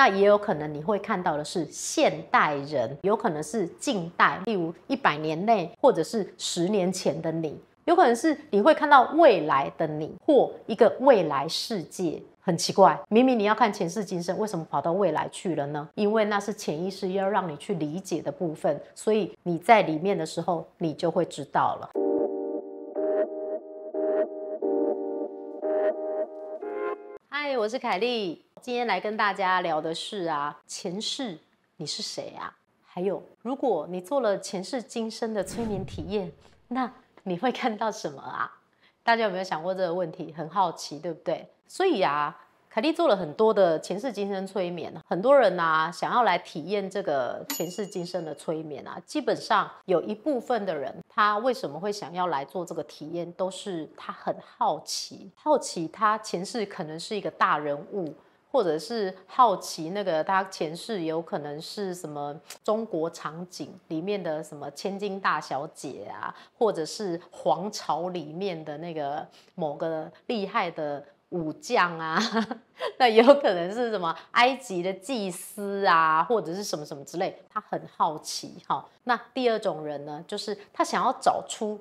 那也有可能你会看到的是现代人，有可能是近代，例如一百年内，或者是十年前的你，有可能是你会看到未来的你或一个未来世界。很奇怪，明明你要看前世今生，为什么跑到未来去了呢？因为那是潜意识要让你去理解的部分，所以你在里面的时候，你就会知道了。嗨，我是凯莉。今天来跟大家聊的是啊，前世你是谁啊？还有，如果你做了前世今生的催眠体验，那你会看到什么啊？大家有没有想过这个问题？很好奇，对不对？所以啊，凯蒂做了很多的前世今生催眠，很多人啊想要来体验这个前世今生的催眠啊。基本上有一部分的人，他为什么会想要来做这个体验，都是他很好奇，好奇他前世可能是一个大人物。或者是好奇那个他前世有可能是什么中国场景里面的什么千金大小姐啊，或者是皇朝里面的那个某个厉害的武将啊，那有可能是什么埃及的祭司啊，或者是什么什么之类，他很好奇哈。那第二种人呢，就是他想要找出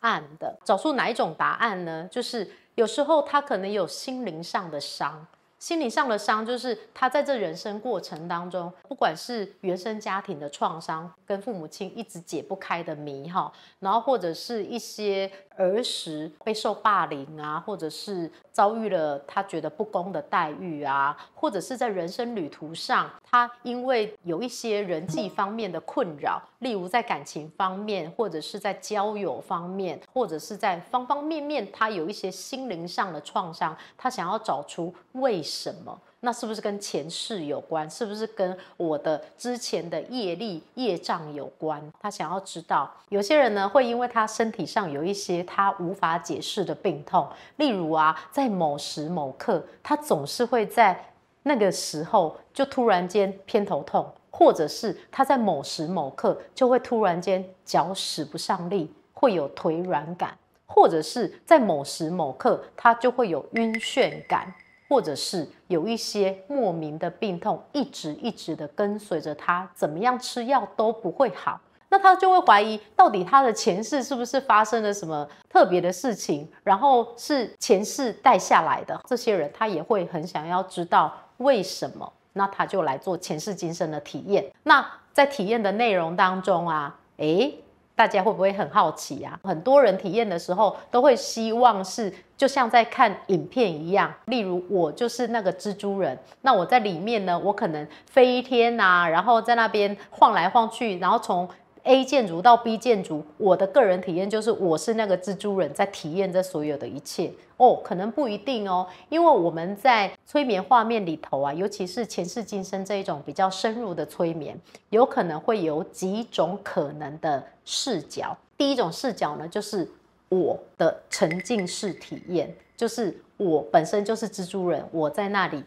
答案的，找出哪一种答案呢？就是有时候他可能有心灵上的伤。心理上的伤，就是他在这人生过程当中，不管是原生家庭的创伤，跟父母亲一直解不开的谜哈，然后或者是一些儿时被受霸凌啊，或者是遭遇了他觉得不公的待遇啊，或者是在人生旅途上，他因为有一些人际方面的困扰，例如在感情方面，或者是在交友方面，或者是在方方面面，他有一些心灵上的创伤，他想要找出为。什么？那是不是跟前世有关？是不是跟我的之前的业力、业障有关？他想要知道。有些人呢，会因为他身体上有一些他无法解释的病痛，例如啊，在某时某刻，他总是会在那个时候就突然间偏头痛，或者是他在某时某刻就会突然间脚使不上力，会有腿软感，或者是在某时某刻他就会有晕眩感。或者是有一些莫名的病痛，一直一直的跟随着他，怎么样吃药都不会好，那他就会怀疑，到底他的前世是不是发生了什么特别的事情，然后是前世带下来的。这些人他也会很想要知道为什么，那他就来做前世今生的体验。那在体验的内容当中啊，诶，大家会不会很好奇呀？很多人体验的时候都会希望是就像在看影片一样。例如，我就是那个蜘蛛人，那我在里面呢，我可能飞天啊，然后在那边晃来晃去，然后从。A 建筑到 B 建筑，我的个人体验就是我是那个蜘蛛人在体验这所有的一切哦，可能不一定哦，因为我们在催眠画面里头啊，尤其是前世今生这一种比较深入的催眠，有可能会有几种可能的视角。第一种视角呢，就是我的沉浸式体验，就是我本身就是蜘蛛人，我在那里。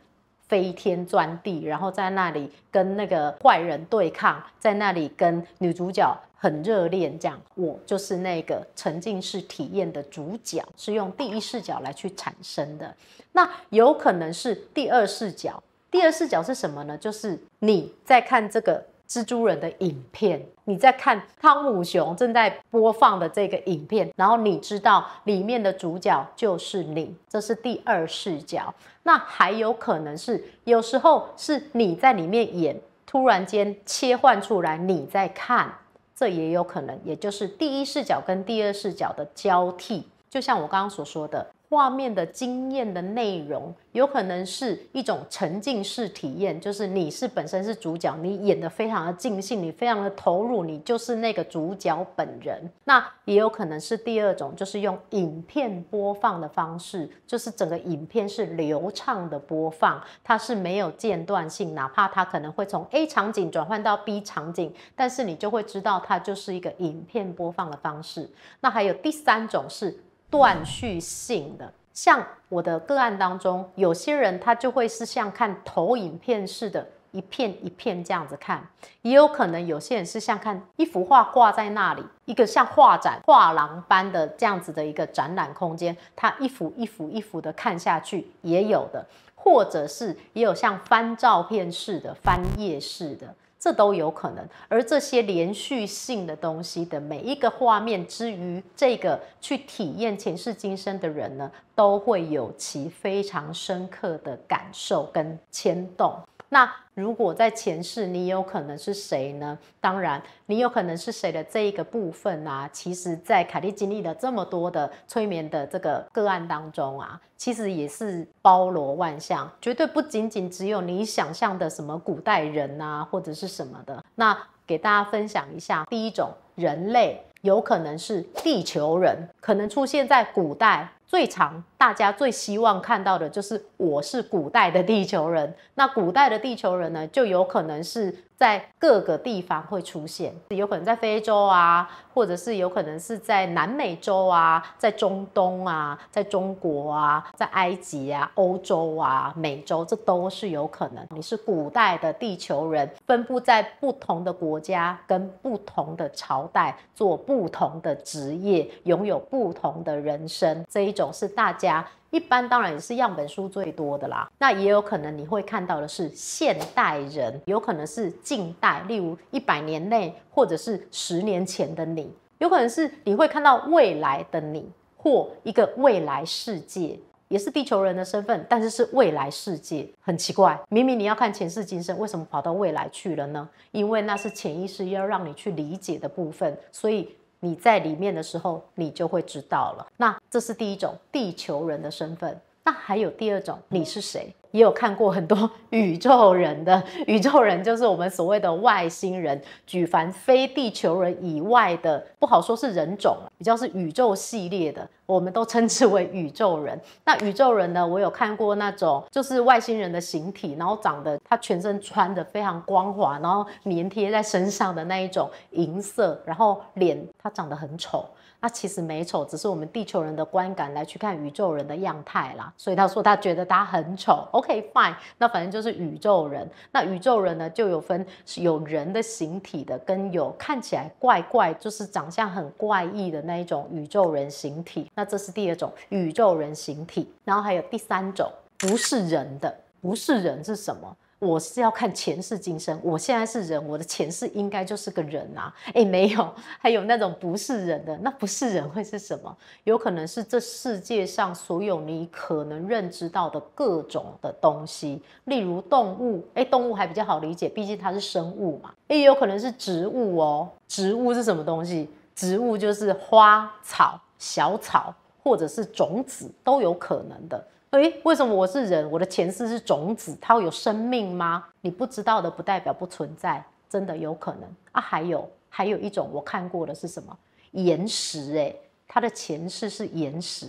飞天钻地，然后在那里跟那个坏人对抗，在那里跟女主角很热恋。这样，我就是那个沉浸式体验的主角，是用第一视角来去产生的。那有可能是第二视角。第二视角是什么呢？就是你在看这个。蜘蛛人的影片，你在看汤姆熊正在播放的这个影片，然后你知道里面的主角就是你，这是第二视角。那还有可能是有时候是你在里面演，突然间切换出来你在看，这也有可能，也就是第一视角跟第二视角的交替。就像我刚刚所说的。画面的经验的内容，有可能是一种沉浸式体验，就是你是本身是主角，你演的非常的尽兴，你非常的投入，你就是那个主角本人。那也有可能是第二种，就是用影片播放的方式，就是整个影片是流畅的播放，它是没有间断性，哪怕它可能会从 A 场景转换到 B 场景，但是你就会知道它就是一个影片播放的方式。那还有第三种是。断续性的，像我的个案当中，有些人他就会是像看投影片似的，一片一片这样子看；也有可能有些人是像看一幅画挂在那里，一个像画展画廊般的这样子的一个展览空间，他一幅一幅一幅的看下去，也有的，或者是也有像翻照片似的翻页似的。这都有可能，而这些连续性的东西的每一个画面之余，这个去体验前世今生的人呢，都会有其非常深刻的感受跟牵动。那如果在前世你有可能是谁呢？当然，你有可能是谁的这一个部分啊，其实，在凯蒂经历了这么多的催眠的这个个案当中啊，其实也是包罗万象，绝对不仅仅只有你想象的什么古代人啊，或者是什么的。那给大家分享一下，第一种人类有可能是地球人，可能出现在古代。最常大家最希望看到的就是我是古代的地球人。那古代的地球人呢，就有可能是在各个地方会出现，有可能在非洲啊，或者是有可能是在南美洲啊，在中东啊，在中国啊，在埃及啊、欧洲啊、美洲，这都是有可能。你是古代的地球人，分布在不同的国家，跟不同的朝代，做不同的职业，拥有不同的人生这一。种是大家一般当然也是样本书最多的啦，那也有可能你会看到的是现代人，有可能是近代，例如一百年内，或者是十年前的你，有可能是你会看到未来的你或一个未来世界，也是地球人的身份，但是是未来世界，很奇怪，明明你要看前世今生，为什么跑到未来去了呢？因为那是潜意识要让你去理解的部分，所以。你在里面的时候，你就会知道了。那这是第一种地球人的身份。那还有第二种，你是谁？也有看过很多宇宙人的，宇宙人就是我们所谓的外星人，举凡非地球人以外的，不好说是人种，比较是宇宙系列的。我们都称之为宇宙人。那宇宙人呢？我有看过那种，就是外星人的形体，然后长得他全身穿的非常光滑，然后粘贴在身上的那一种银色，然后脸他长得很丑。那其实美丑只是我们地球人的观感来去看宇宙人的样态啦。所以他说他觉得他很丑。OK，fine。那反正就是宇宙人。那宇宙人呢，就有分有人的形体的，跟有看起来怪怪，就是长相很怪异的那一种宇宙人形体。那这是第二种宇宙人形体，然后还有第三种不是人的，不是人是什么？我是要看前世今生，我现在是人，我的前世应该就是个人啊。哎，没有，还有那种不是人的，那不是人会是什么？有可能是这世界上所有你可能认知到的各种的东西，例如动物。哎，动物还比较好理解，毕竟它是生物嘛。哎，有可能是植物哦，植物是什么东西？植物就是花草。小草或者是种子都有可能的。诶，为什么我是人？我的前世是种子，它会有生命吗？你不知道的不代表不存在，真的有可能啊。还有，还有一种我看过的是什么？岩石，诶，它的前世是岩石。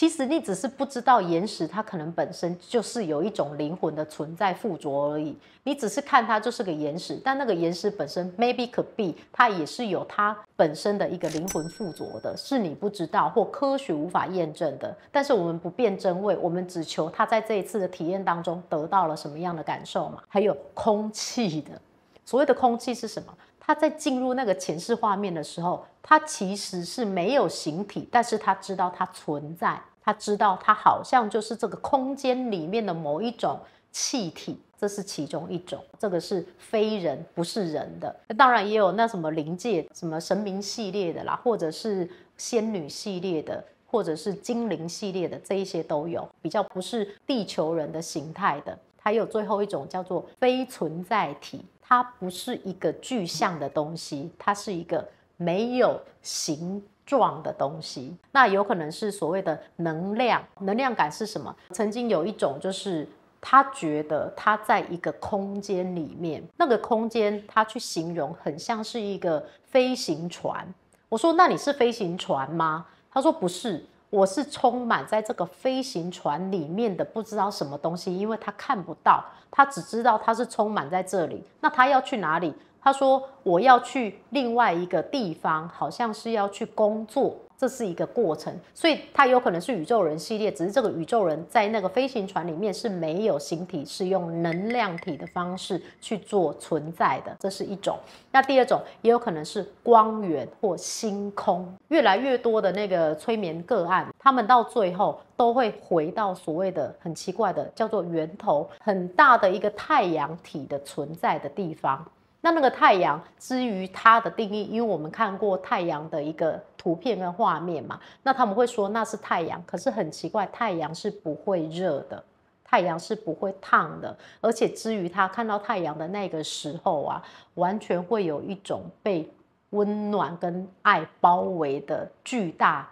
其实你只是不知道岩石，它可能本身就是有一种灵魂的存在附着而已。你只是看它就是个岩石，但那个岩石本身 maybe could be 它也是有它本身的一个灵魂附着的，是你不知道或科学无法验证的。但是我们不变真伪，我们只求它在这一次的体验当中得到了什么样的感受嘛？还有空气的，所谓的空气是什么？它在进入那个前世画面的时候，它其实是没有形体，但是它知道它存在。他知道，他好像就是这个空间里面的某一种气体，这是其中一种。这个是非人，不是人的。当然也有那什么灵界、什么神明系列的啦，或者是仙女系列的，或者是精灵系列的，这一些都有。比较不是地球人的形态的，还有最后一种叫做非存在体，它不是一个具象的东西，它是一个没有形。状的东西，那有可能是所谓的能量。能量感是什么？曾经有一种，就是他觉得他在一个空间里面，那个空间他去形容很像是一个飞行船。我说：“那你是飞行船吗？”他说：“不是，我是充满在这个飞行船里面的，不知道什么东西，因为他看不到，他只知道他是充满在这里。那他要去哪里？”他说：“我要去另外一个地方，好像是要去工作，这是一个过程，所以它有可能是宇宙人系列。只是这个宇宙人在那个飞行船里面是没有形体，是用能量体的方式去做存在的，这是一种。那第二种也有可能是光源或星空。越来越多的那个催眠个案，他们到最后都会回到所谓的很奇怪的，叫做源头很大的一个太阳体的存在的地方。”那那个太阳，至于它的定义，因为我们看过太阳的一个图片跟画面嘛，那他们会说那是太阳。可是很奇怪，太阳是不会热的，太阳是不会烫的，而且至于他看到太阳的那个时候啊，完全会有一种被温暖跟爱包围的巨大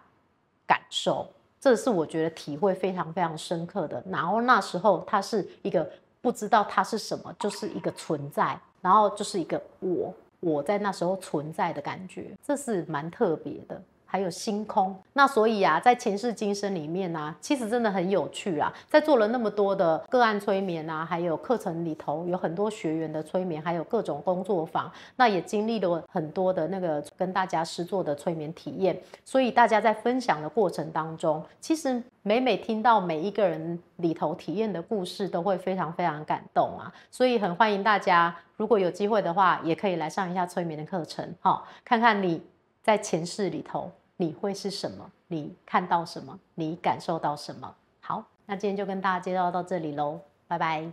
感受。这是我觉得体会非常非常深刻的。然后那时候他是一个不知道它是什么，就是一个存在。然后就是一个我，我在那时候存在的感觉，这是蛮特别的。还有星空，那所以啊，在前世今生里面呢，其实真的很有趣啊。在做了那么多的个案催眠啊，还有课程里头有很多学员的催眠，还有各种工作坊，那也经历了很多的那个跟大家师作的催眠体验。所以大家在分享的过程当中，其实每每听到每一个人里头体验的故事，都会非常非常感动啊。所以很欢迎大家，如果有机会的话，也可以来上一下催眠的课程，好，看看你在前世里头。你会是什么？你看到什么？你感受到什么？好，那今天就跟大家介绍到这里喽，拜拜。